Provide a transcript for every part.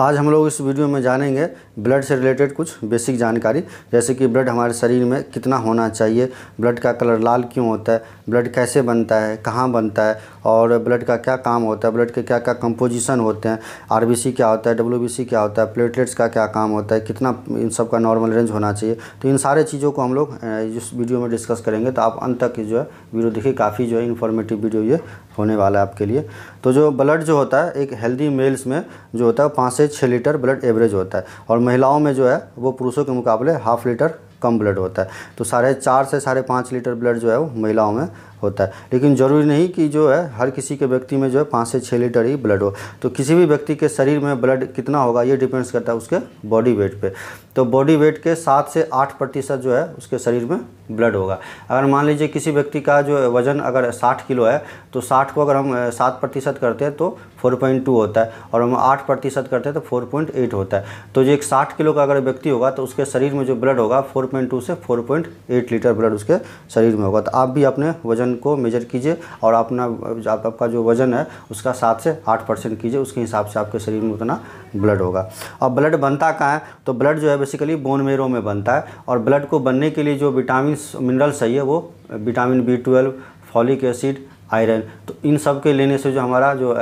आज हम लोग इस वीडियो में जानेंगे ब्लड से रिलेटेड कुछ बेसिक जानकारी जैसे कि ब्लड हमारे शरीर में कितना होना चाहिए ब्लड का कलर लाल क्यों होता है ब्लड कैसे बनता है कहाँ बनता है और ब्लड का क्या काम होता है ब्लड के क्या क्या कंपोजिशन होते हैं आर क्या होता है डब्ल्यू क्या होता है प्लेटलेट्स का क्या काम होता है कितना इन सब का नॉर्मल रेंज होना चाहिए तो इन सारे चीज़ों को हम लोग इस वीडियो में डिस्कस करेंगे तो आप अंत तक जो है वीडियो देखिए काफ़ी जो है इन्फॉर्मेटिव वीडियो ये होने वाला है आपके लिए तो जो ब्लड जो होता है एक हेल्दी मेल्स में जो होता है पाँच से छः लीटर ब्लड एवरेज होता है और महिलाओं में जो है वो पुरुषों के मुकाबले हाफ लीटर कम ब्लड होता है तो साढ़े चार से साढ़े पाँच लीटर ब्लड जो है वो महिलाओं में होता है लेकिन ज़रूरी नहीं कि जो है हर किसी के व्यक्ति में जो है पाँच से छः लीटर ही ब्लड हो तो किसी भी व्यक्ति के शरीर में ब्लड कितना होगा ये डिपेंड्स करता है उसके बॉडी वेट पे तो बॉडी वेट के सात से आठ प्रतिशत जो है उसके शरीर में ब्लड होगा अगर मान लीजिए किसी व्यक्ति का जो वज़न अगर साठ किलो है तो साठ को अगर हम सात प्रतिशत करते हैं तो फोर पॉइंट टू होता है और हम आठ प्रतिशत करते हैं तो फोर पॉइंट एट होता है तो जो एक साठ किलो का अगर व्यक्ति होगा तो उसके शरीर में जो ब्लड होगा फोर 4.2 से 4.8 लीटर ब्लड उसके शरीर में होगा तो आप भी अपने वजन को मेजर कीजिए और अपना आप, आपका जो वजन है उसका सात से आठ परसेंट कीजिए उसके हिसाब से आपके शरीर में उतना ब्लड होगा अब ब्लड बनता कहाँ है तो ब्लड जो है बेसिकली बोन मेरो में बनता है और ब्लड को बनने के लिए जो विटामिन मिनरल्स चाहिए वो vitamin B twelve folic acid iron तो इन सब के लेने से जो हमारा जो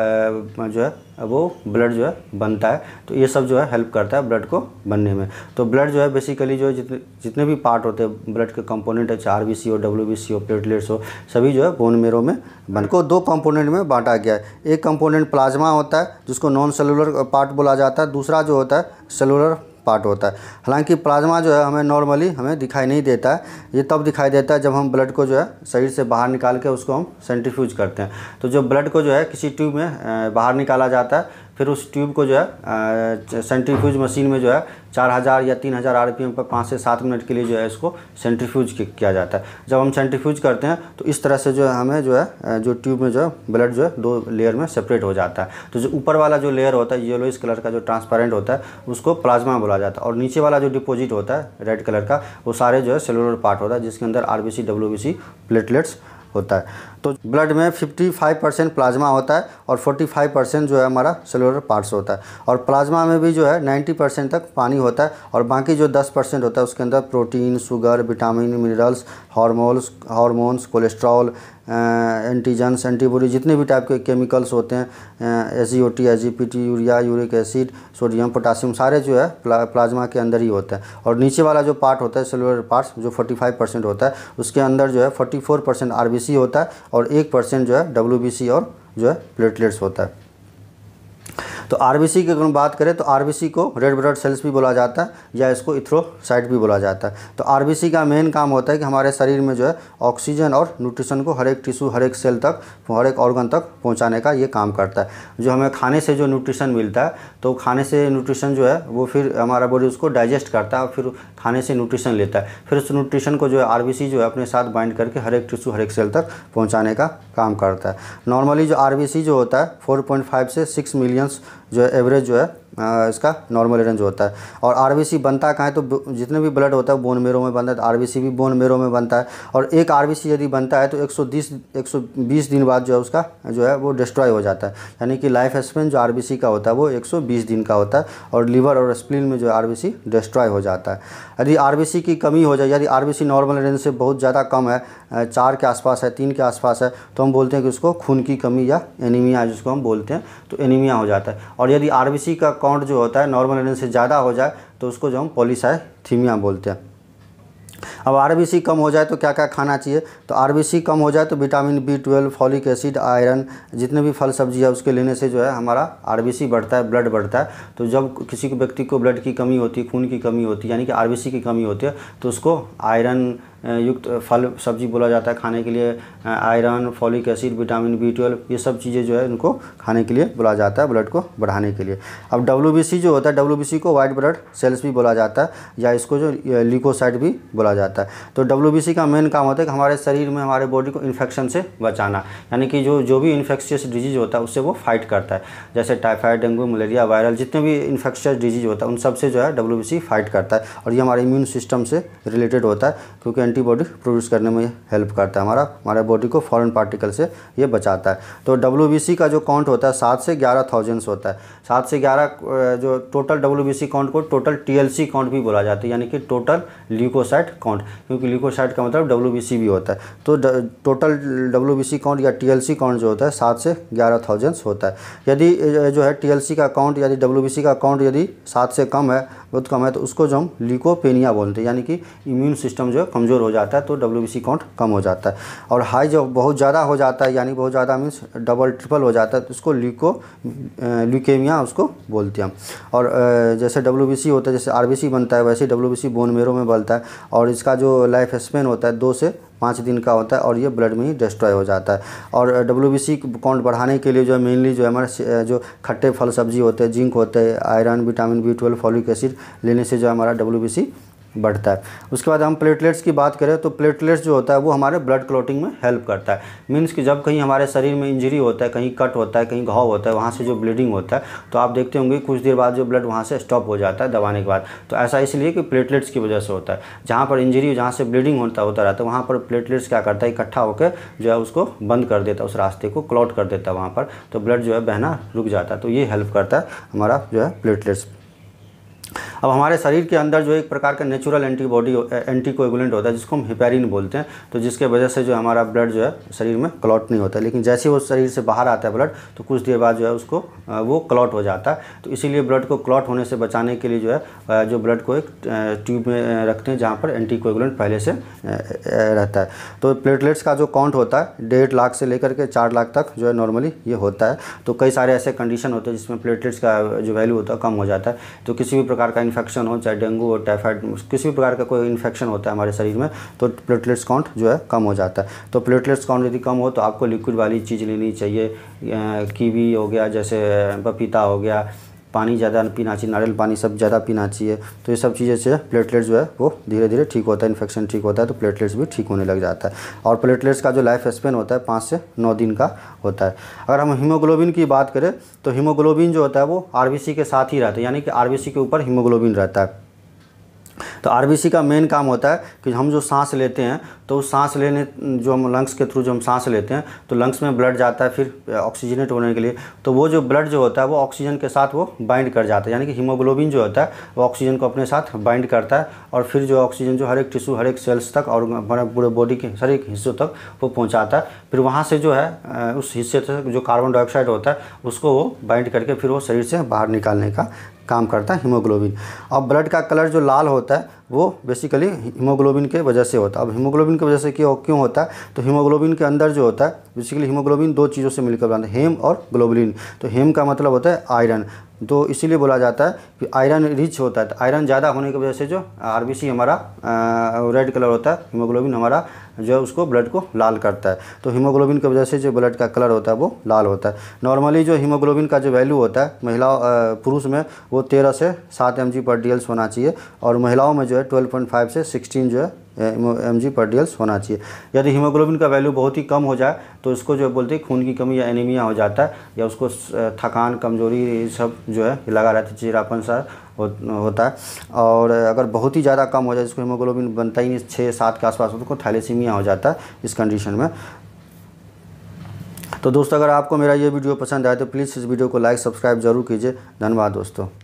जो है वो ब्लड जो है बनता है तो ये सब जो है हेल्प करता है ब्लड को बनने में तो ब्लड जो है बेसिकली जो है जितने जितने भी पार्ट होते हैं ब्लड के कंपोनेंट है चार बी सी हो डब्ल्यू बी सी हो प्लेटलेट्स हो सभी जो है बोन मेरो में बन को दो कंपोनेंट में बांटा गया है एक कंपोनेंट प्लाज्मा होता है जिसको नॉन सेलुलर पार्ट बोला जाता है दूसरा जो होता है सेलुलर पार्ट होता है हालांकि प्लाज्मा जो है हमें नॉर्मली हमें दिखाई नहीं देता है ये तब दिखाई देता है जब हम ब्लड को जो है शरीर से बाहर निकाल के उसको हम सेंट्रीफ्यूज करते हैं तो जो ब्लड को जो है किसी ट्यूब में बाहर निकाला जाता है फिर उस ट्यूब को जो है सेंट्रीफ्यूज मशीन में जो है चार हज़ार या तीन हज़ार आर पर पाँच से सात मिनट के लिए जो है इसको सेंट्रीफ्यूज किया जाता है जब हम सेंट्रीफ्यूज करते हैं तो इस तरह से जो है हमें जो है जो ट्यूब में जो है ब्लड जो है दो लेयर में सेपरेट हो जाता है तो जो ऊपर वाला जो लेयर होता है येलो इस कलर का जो ट्रांसपेरेंट होता है उसको प्लाज्मा बोला जाता है और नीचे वाला जो डिपोजिट होता है रेड कलर का वो सारे जो है सेलुलर पार्ट होता है जिसके अंदर आर बी प्लेटलेट्स होता है तो ब्लड में 55 परसेंट प्लाज्मा होता है और 45 परसेंट जो है हमारा सेलुलर पार्ट्स होता है और प्लाज्मा में भी जो है 90 परसेंट तक पानी होता है और बाकी जो 10 परसेंट होता है उसके अंदर protein sugar vitamin minerals hormones hormones cholesterol antigens antibody जितने भी टाइप के केमिकल्स होते हैं S G O T S G P T urea uric acid sodium potassium सारे जो है प्ला, प्लाज्मा के अंदर ही होते हैं और नीचे वाला जो पार्ट होता है सेलुलर पार्ट्स जो 45 परसेंट होता है उसके अंदर जो है 44 परसेंट आर होता है और एक परसेंट जो है डब्ल्यू और जो है प्लेटलेट्स होता है तो आरबीसी की अगर बात करें तो आरबीसी को रेड ब्लड सेल्स भी बोला जाता है या इसको इथ्रोसाइट भी बोला जाता है तो आरबीसी का मेन काम होता है कि हमारे शरीर में जो है ऑक्सीजन और न्यूट्रिशन को हर एक टिश्यू हर एक सेल तक हर एक ऑर्गन तक पहुँचाने का ये काम करता है जो हमें खाने से जो न्यूट्रिशन मिलता है तो खाने से न्यूट्रिशन जो है वो फिर हमारा बॉडी उसको डाइजेस्ट करता है और फिर खाने से न्यूट्रिशन लेता है फिर उस न्यूट्रिशन को जो है सी जो है अपने साथ बाइंड करके हर एक टिश्यू हर एक सेल तक पहुँचाने का काम करता है नॉर्मली जो सी जो होता है 4.5 से 6 मिलियंस जो है एवरेज जो है इसका नॉर्मल रेंज होता है और आरबीसी बनता कहाँ है तो जितने भी ब्लड होता है बोन मेरो में बनता है तो आरबीसी भी बोन मेरो में बनता है और एक आरबीसी यदि बनता है तो 110 120 दिन बाद जो है उसका जो है वो डिस्ट्रॉय हो जाता है यानी कि लाइफ स्पेन जो आर का होता है वो एक दिन का होता है और लीवर और स्प्लिन में जो आर डिस्ट्रॉय हो जाता है यदि आर की कमी हो जाए यदि आर नॉर्मल रेंज से बहुत ज़्यादा कम है चार के आसपास है तीन के आसपास है तो हम बोलते हैं कि उसको खून की कमी या एनीमिया जिसको हम बोलते हैं तो एनीमिया हो जाता है और यदि आर का काउंट जो होता है नॉर्मल एनर्जी से ज़्यादा हो जाए तो उसको जो हम पोलिसाइथीमिया बोलते हैं अब आरबीसी कम हो जाए तो क्या क्या खाना चाहिए तो आरबीसी कम हो जाए तो vitamin B twelve folic acid iron जितने भी फल सब्जी है उसके लेने से जो है हमारा आरबीसी बढ़ता है ब्लड बढ़ता है तो जब किसी व्यक्ति को ब्लड की कमी होती है खून की कमी होती है यानी कि आरबीसी की कमी होती है तो उसको आयरन युक्त फल सब्जी बोला जाता है खाने के लिए iron folic acid vitamin B twelve ये सब चीज़ें जो है इनको खाने के लिए बोला जाता है ब्लड को बढ़ाने के लिए अब डब्ल्यू जो होता है डब्ल्यू को वाइट ब्लड सेल्स भी बोला जाता है या इसको जो लिकोसाइड भी बोला जाता है तो डब्ल्यू का मेन काम होता है कि हमारे शरीर में हमारे बॉडी को इन्फेक्शन से बचाना यानी कि जो जो भी इन्फेक्शियस डिजीज़ होता है उससे वो फाइट करता है जैसे टाइफाइड डेंगू मलेरिया वायरल जितने भी इन्फेक्शियस डिजीज़ होता है उन सबसे जो है डब्ल्यू फाइट करता है और ये हमारे इम्यून सिस्टम से रिलेटेड होता है क्योंकि एंटीबॉडी प्रोड्यूस करने में हेल्प करता है हमारा हमारे बॉडी को फॉरन पार्टिकल से ये बचाता है तो डब्ल्यू का जो काउंट होता है सात से ग्यारह थाउजेंड्स होता है सात से ग्यारह जो टोटल डब्ल्यू काउंट को टोटल टी काउंट भी बोला जाता है यानी कि टोटल ल्यूकोसाइट काउंट क्योंकि ल्यूकोसाइट का मतलब डब्ल्यू भी होता है तो टोटल डब्ल्यू काउंट या टी काउंट जो होता है सात से ग्यारह थाउजेंड्स होता है यदि जो है टी का काउंट यदि डब्ल्यू का काउंट यदि सात से कम है बहुत कम है तो उसको जो हम लिकोपेनिया बोलते हैं यानी कि इम्यून सिस्टम जो है कमज़ोर हो जाता है तो डब्ल्यू काउंट कम हो जाता है और हाई जो बहुत ज़्यादा हो जाता है यानी बहुत ज़्यादा मीन्स डबल ट्रिपल हो जाता है तो उसको लिको ल्यूकेमिया उसको बोलते हैं और जैसे डब्ल्यू होता है जैसे आर बनता है वैसे डब्ल्यू बोन मेरो में बनता है और इसका जो लाइफ स्पेन होता है दो से पाँच दिन का होता है और ये ब्लड में ही डिस्ट्रॉय हो जाता है और डब्ल्यू बी सी काउंट बढ़ाने के लिए जो है मेनली जो है हमारे जो खट्टे फल सब्जी होते हैं जिंक होते हैं iron vitamin B twelve folic acid लेने से जो है हमारा डब्ल्यू बी सी बढ़ता है उसके बाद हम प्लेटलेट्स की बात करें तो प्लेटलेट्स जो होता है वो हमारे ब्लड क्लोटिंग में हेल्प करता है मीन्स कि जब कहीं हमारे शरीर में इंजरी होता है कहीं कट होता है कहीं घाव होता है वहाँ से जो ब्लीडिंग होता है तो आप देखते होंगे कुछ देर बाद जो ब्लड वहाँ से स्टॉप हो जाता है दबाने के बाद तो ऐसा इसलिए कि प्लेटलेट्स की वजह से होता है जहाँ पर इंजरी जहाँ से ब्लीडिंग होता होता रहता है वहाँ पर प्लेटलेट्स क्या करता है इकट्ठा होकर जो है उसको बंद कर देता है उस रास्ते को क्लॉट कर देता है वहाँ पर तो ब्लड जो है बहना रुक जाता है तो ये हेल्प करता है हमारा जो है प्लेटलेट्स अब हमारे शरीर के अंदर जो एक प्रकार का नेचुरल एंटीबॉडी एंटीकोएगुलेंट होता है जिसको हम हिपेरिन बोलते हैं तो जिसके वजह से जो हमारा ब्लड जो है शरीर में क्लॉट नहीं होता लेकिन जैसे वो शरीर से बाहर आता है ब्लड तो कुछ देर बाद जो है उसको वो क्लॉट हो जाता है तो इसीलिए ब्लड को क्लॉट होने से बचाने के लिए जो है जो ब्लड को एक ट्यूब में रखते हैं जहाँ पर एंटीकोएगुलेंट पहले से रहता है तो प्लेटलेट्स का जो काउंट होता है डेढ़ लाख से लेकर के चार लाख तक जो है नॉर्मली ये होता है तो कई सारे ऐसे कंडीशन होते हैं जिसमें प्लेटलेट्स का जो वैल्यू होता है कम हो जाता है तो किसी भी प्रकार प्रकार का इन्फेक्शन हो चाहे डेंगू हो टाइफाइड किसी भी प्रकार का कोई इन्फेक्शन होता है हमारे शरीर में तो प्लेटलेट्स काउंट जो है कम हो जाता है तो प्लेटलेट्स काउंट यदि कम हो तो आपको लिक्विड वाली चीज़ लेनी चाहिए कीवी हो गया जैसे पपीता हो गया पानी ज़्यादा पीना चाहिए नारियल पानी सब ज़्यादा पीना चाहिए तो ये सब चीज़ें से प्लेटलेट्स जो है वो धीरे धीरे ठीक होता है इन्फेक्शन ठीक होता है तो प्लेटलेट्स भी ठीक होने लग जाता है और प्लेटलेट्स का जो लाइफ स्पेन होता है पाँच से नौ दिन का होता है अगर हम हीमोग्लोबिन की बात करें तो हीमोग्लोबिन जो होता है वो आर के साथ ही रहता है यानी कि आर के ऊपर हीमोग्लोबिन रहता है तो आरबीसी का मेन काम होता है कि हम जो सांस लेते हैं तो उस सांस लेने जो हम लंग्स के थ्रू जो हम सांस लेते हैं तो लंग्स में ब्लड जाता है फिर ऑक्सीजनेट होने के लिए तो वो जो ब्लड जो होता है वो ऑक्सीजन के साथ वो बाइंड कर जाता है यानी कि हीमोग्लोबिन जो होता है वो ऑक्सीजन को अपने साथ बाइंड करता है और फिर जो ऑक्सीजन जो हर एक टिश्यू हर एक सेल्स तक और पूरे बॉडी के हर एक हिस्सों तक वो पहुँचाता है फिर वहाँ से जो है उस हिस्से तक जो कार्बन डाइऑक्साइड होता है उसको वो बाइंड करके फिर वो शरीर से बाहर निकालने का काम करता है हीमोग्लोबिन अब ब्लड का कलर जो लाल होता है वो बेसिकली हीमोग्लोबिन के वजह से होता है अब हीमोग्लोबिन की वजह से क्यों क्यों होता है तो हीमोग्लोबिन के अंदर जो होता है बेसिकली हीमोग्लोबिन दो चीज़ों से मिलकर बनता है हेम और ग्लोबलिन तो हेम का मतलब होता है आयरन तो इसीलिए बोला जाता है कि आयरन रिच होता है तो आयरन ज़्यादा होने की वजह से जो आर हमारा रेड कलर होता है हीमोग्लोबिन हमारा जो है उसको ब्लड को लाल करता है तो हीमोग्लोबिन की वजह से जो ब्लड का कलर होता है वो लाल होता है नॉर्मली जो हीमोग्लोबिन का जो वैल्यू होता है महिला पुरुष में वो तेरह से सात एम पर डी होना चाहिए और महिलाओं में जो है ट्वेल्व से सिक्सटीन जो है एम जी पर होना चाहिए यदि हीमोग्लोबिन का वैल्यू बहुत ही कम हो जाए तो उसको जो बोलते हैं खून की कमी या एनीमिया हो जाता है या उसको थकान कमजोरी ये सब जो है लगा रहता है चिरापन सा हो, होता है और अगर बहुत ही ज़्यादा कम हो जाए जिसको हीमोग्लोबिन बनता ही नहीं छः सात के आसपास हो तो थैलेसीमिया हो जाता है इस कंडीशन में तो दोस्तों अगर आपको मेरा ये वीडियो पसंद आए तो प्लीज़ इस वीडियो को लाइक सब्सक्राइब जरूर कीजिए धन्यवाद दोस्तों